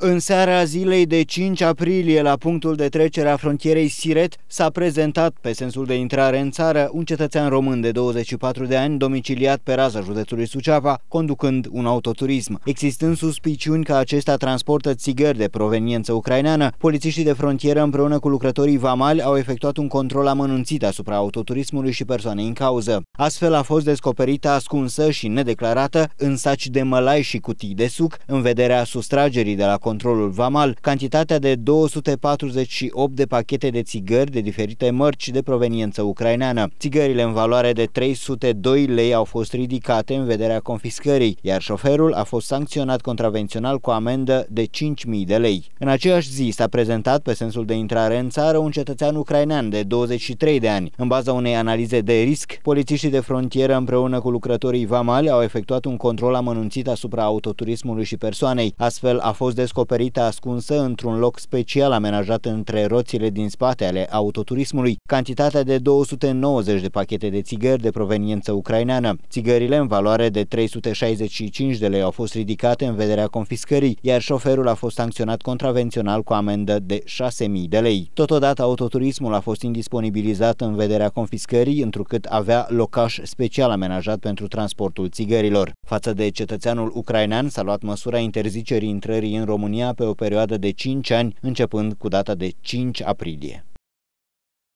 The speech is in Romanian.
În seara zilei de 5 aprilie, la punctul de trecere a frontierei Siret, s-a prezentat, pe sensul de intrare în țară, un cetățean român de 24 de ani, domiciliat pe raza județului Suceava, conducând un autoturism. Existând suspiciuni că acesta transportă țigări de proveniență ucraineană, polițiștii de frontieră împreună cu lucrătorii vamali au efectuat un control amănunțit asupra autoturismului și persoanei în cauză. Astfel a fost descoperită ascunsă și nedeclarată în saci de mălai și cutii de suc, în vederea sustragerii de la controlul vamal cantitatea de 248 de pachete de țigări de diferite mărci de proveniență ucraineană. Țigările în valoare de 302 lei au fost ridicate în vederea confiscării, iar șoferul a fost sancționat contravențional cu amendă de 5.000 de lei. În aceeași zi s-a prezentat pe sensul de intrare în țară un cetățean ucrainean de 23 de ani. În baza unei analize de risc, polițiștii de frontieră împreună cu lucrătorii vamali au efectuat un control amănunțit asupra autoturismului și persoanei. Astfel a fost descoperit descoperită ascunsă într-un loc special amenajat între roțile din spate ale autoturismului, cantitatea de 290 de pachete de țigări de proveniență ucraineană. Țigările în valoare de 365 de lei au fost ridicate în vederea confiscării, iar șoferul a fost sancționat contravențional cu amendă de 6.000 de lei. Totodată, autoturismul a fost indisponibilizat în vederea confiscării, întrucât avea locaș special amenajat pentru transportul țigărilor. Față de cetățeanul ucrainean s-a luat măsura interzicerii intrării în România pe o perioadă de 5 ani, începând cu data de 5 aprilie.